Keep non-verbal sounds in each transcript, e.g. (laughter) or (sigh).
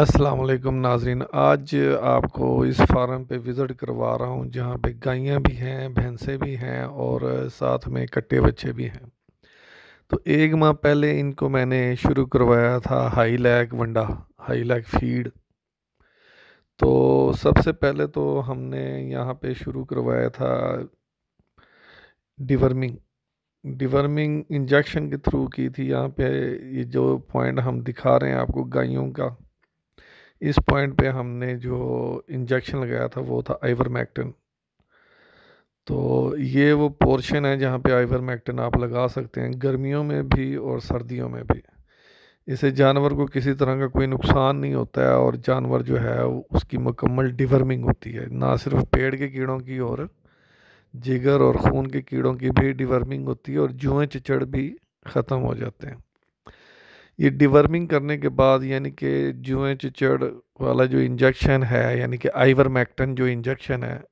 अस्सलाम नाजरीन आज आपको इस फार्म पे विज़िट करवा रहा हूँ जहाँ पे गायें भी हैं भैंसें भी हैं और साथ में कट्टे बच्चे भी हैं तो एक माह पहले इनको मैंने शुरू करवाया था हाई लैक वंडा हाई लैक फीड तो सबसे पहले तो हमने यहाँ पे शुरू करवाया था डिवर्मिंग डिवर्मिंग इंजेक्शन के थ्रू की थी यहाँ पे ये जो पॉइंट हम दिखा रहे हैं आपको गायों का इस पॉइंट पे हमने जो इंजेक्शन लगाया था वो था आइवरमैक्टिन तो ये वो पोर्शन है जहाँ पे आइवरमैक्टिन आप लगा सकते हैं गर्मियों में भी और सर्दियों में भी इसे जानवर को किसी तरह का कोई नुकसान नहीं होता है और जानवर जो है उसकी मुकम्मल डिवर्मिंग होती है ना सिर्फ पेड़ के कीड़ों की और जिगर और खून के कीड़ों की भी डिवर्मिंग होती है और जुएँ चिचड़ भी ख़त्म हो जाते हैं ये डिवर्मिंग करने के बाद यानी कि जुएँ चिचड़ वाला जो इंजेक्शन है यानी कि आइवर मैक्टन जो इंजेक्शन है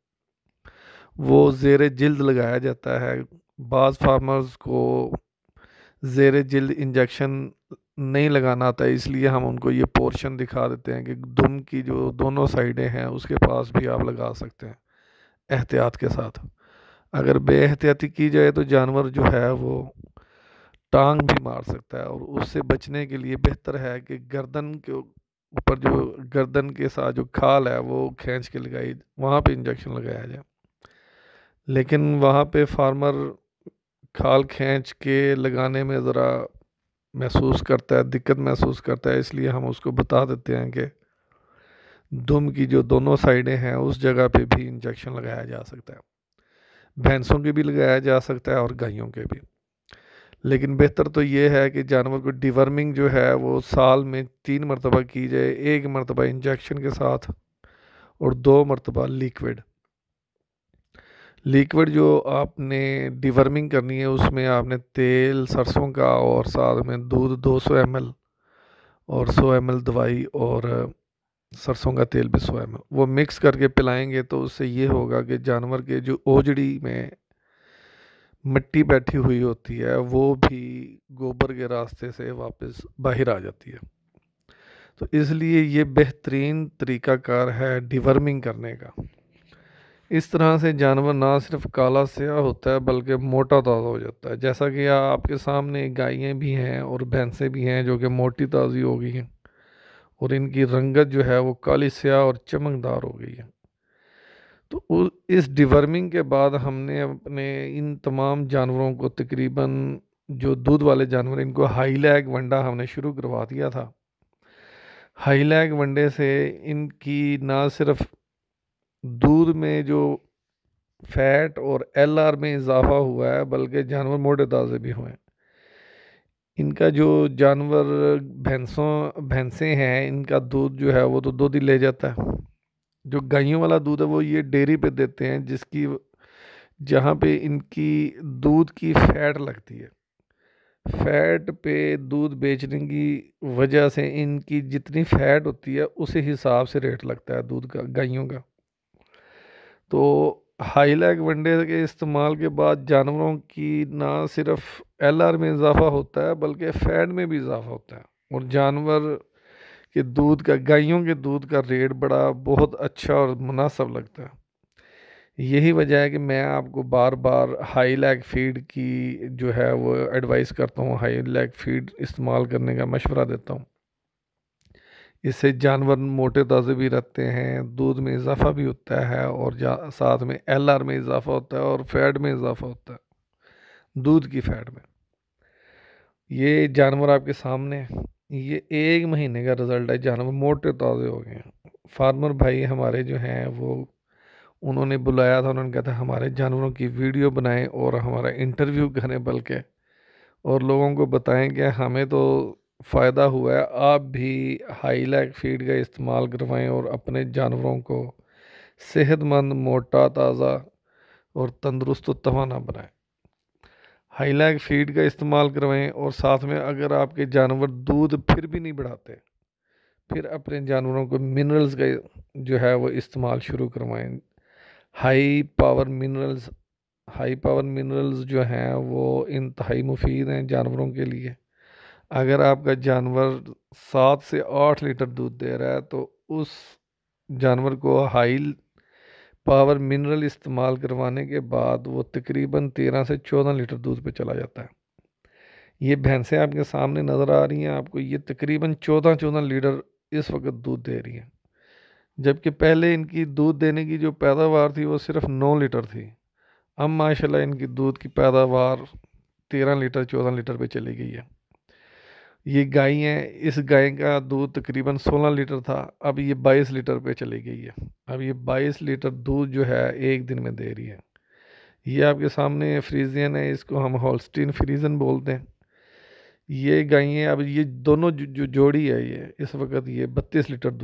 वो ज़ेर जल्द लगाया जाता है बाज़ फार्मर्स को ज़ेर जल्द इंजेक्शन नहीं लगाना आता है इसलिए हम उनको ये पोर्शन दिखा देते हैं कि दुम की जो दोनों साइडें हैं उसके पास भी आप लगा सकते हैं एहतियात के साथ अगर बेहतियाती की जाए तो जानवर जो है वो टांग भी मार सकता है और उससे बचने के लिए बेहतर है कि गर्दन के ऊपर जो गर्दन के साथ जो खाल है वो खींच के लगाई वहाँ पे इंजेक्शन लगाया जाए लेकिन वहाँ पे फार्मर खाल खींच के लगाने में ज़रा महसूस करता है दिक्कत महसूस करता है इसलिए हम उसको बता देते हैं कि दुम की जो दोनों साइडें हैं उस जगह पे भी इंजेक्शन लगाया जा सकता है भैंसों के भी लगाया जा सकता है और गायों के भी लेकिन बेहतर तो ये है कि जानवर को डिवर्मिंग जो है वो साल में तीन मरतबा की जाए एक मरतबा इंजेक्शन के साथ और दो मरतबा लिक्विड लिक्विड जो आपने डिवर्मिंग करनी है उसमें आपने तेल सरसों का और साथ में दूध 200 सौ और 100 एम दवाई और सरसों का तेल भी 100 एम वो मिक्स करके पिलाएंगे तो उससे ये होगा कि जानवर के जो ओजड़ी में मिट्टी बैठी हुई होती है वो भी गोबर के रास्ते से वापस बाहर आ जाती है तो इसलिए ये बेहतरीन तरीकाकार है डिवर्मिंग करने का इस तरह से जानवर ना सिर्फ काला स्याह होता है बल्कि मोटा ताज़ा हो जाता है जैसा कि आपके सामने गायें भी हैं और भैंसें भी हैं जो कि मोटी ताज़ी हो गई हैं और इनकी रंगत जो है वो काली स्याह और चमकदार हो गई है तो इस डिवर्मिंग के बाद हमने अपने इन तमाम जानवरों को तकरीबन जो दूध वाले जानवर इनको हाई लैग वंडा हमने शुरू करवा दिया था हाई लैग वंडे से इनकी ना सिर्फ दूध में जो फैट और एल आर में इजाफा हुआ है बल्कि जानवर मोटे ताज़े भी हुए हैं इनका जो जानवर भैंसों भैंसें हैं इनका दूध जो है वो तो दूध ही ले जाता है जो गायों वाला दूध है वो ये डेयरी पे देते हैं जिसकी जहाँ पे इनकी दूध की फैट लगती है फैट पे दूध बेचने की वजह से इनकी जितनी फैट होती है उसी हिसाब से रेट लगता है दूध का गायों का तो हाईलैग वनडे के इस्तेमाल के बाद जानवरों की ना सिर्फ एल में इजाफा होता है बल्कि फैट में भी इजाफा होता है और जानवर कि दूध का गायों के दूध का रेट बड़ा बहुत अच्छा और मुनासब लगता है यही वजह है कि मैं आपको बार बार हाई लैग फीड की जो है वो एडवाइस करता हूँ हाई लैग फीड इस्तेमाल करने का मशवरा देता हूँ इससे जानवर मोटे ताज़े भी रहते हैं दूध में इजाफा भी होता है और साथ में एल आर में इजाफा होता है और फैट में इजाफा होता है दूध की फैट में ये जानवर आपके सामने है ये एक महीने का रिज़ल्ट है जानवर मोटे ताज़े हो गए हैं फार्मर भाई हमारे जो हैं वो उन्होंने बुलाया था उन्होंने कहा था हमारे जानवरों की वीडियो बनाएं और हमारा इंटरव्यू (laughs) करें बल्कि और लोगों को बताएं कि हमें तो फ़ायदा हुआ है आप भी हाई लैक फीड का इस्तेमाल करवाएं और अपने जानवरों को सेहतमंद मोटा ताज़ा और तंदरुस्त तो तवाना बनाएं हाईलैग फीड का इस्तेमाल करवाएं और साथ में अगर आपके जानवर दूध फिर भी नहीं बढ़ाते फिर अपने जानवरों को मिनरल्स का जो है वो इस्तेमाल शुरू करवाएं high power minerals high power minerals जो हैं वो इंतहाई मुफीद हैं जानवरों के लिए अगर आपका जानवर सात से आठ लीटर दूध दे रहा है तो उस जानवर को हाई पावर मिनरल इस्तेमाल करवाने के बाद वो तकरीबन तेरह से चौदह लीटर दूध पे चला जाता है ये भैंसें आपके सामने नज़र आ रही हैं आपको ये तकरीबन चौदह चौदह लीटर इस वक्त दूध दे रही हैं जबकि पहले इनकी दूध देने की जो पैदावार थी वो सिर्फ नौ लीटर थी अब माशाल्लाह इनकी दूध की पैदावार तेरह लीटर चौदह लीटर पे चली गई है ये गाय है इस गाय का दूध तकरीबन 16 लीटर था अब ये 22 लीटर पे चली गई है अब ये 22 लीटर दूध जो है एक दिन में दे रही है ये आपके सामने फ्रीजियन है इसको हम हॉलस्टीन फ्रीजन बोलते हैं ये गायें अब ये दोनों जो, जो जोड़ी है ये इस वक्त ये 32 लीटर दूध